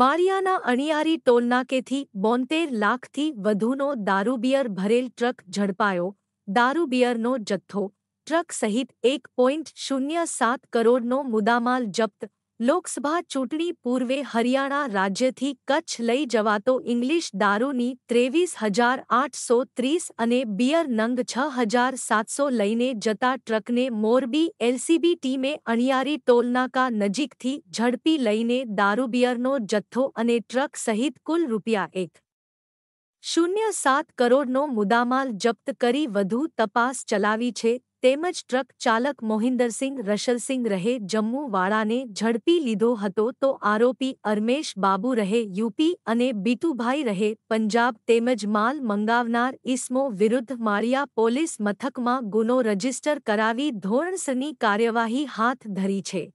માળિયાના અણિયારી ટોલનાકેથી બોતેર લાખથી વધુનો દારૂબિયર ભરેલ ટ્રક ઝડપાયો દારૂબિયરનો જથ્થો ટ્રક સહિત એક પોઈન્ટ શૂન્ય સાત કરોડનો મુદામાલ જપ્ત લોકસભા ચૂંટણી પૂર્વે હરિયાણા રાજ્યથી કચ્છ લઈ જવાતો ઇંગ્લિશ દારૂની ત્રેવીસ હજાર આઠસો ત્રીસ અને બિયર નંગ છ હજાર સાતસો લઈને જતા ટ્રકને મોરબી એલસીબી ટીમે અણિયારી ટોલનાકા નજીકથી ઝડપી લઈને દારૂબિયરનો જથ્થો અને ટ્રક સહિત કુલ રૂપિયા એક શૂન્ય સાત કરોડનો મુદ્દામાલ જપ્ત કરી વધુ તપાસ ચલાવી છે તેમજ ટ્રક ચાલક મોહિન્દરસિંહ રશલસિંહ રહે જમ્મુવાળાને ઝડપી લીધો હતો તો આરોપી અર્મેશ બાબુ રહે યુપી અને બીતુભાઈ રહે પંજાબ તેમજ માલ મંગાવનાર ઇસમો વિરુદ્ધ માળિયા પોલીસ મથકમાં ગુનો રજીસ્ટર કરાવી ધોરણસરની કાર્યવાહી હાથ ધરી છે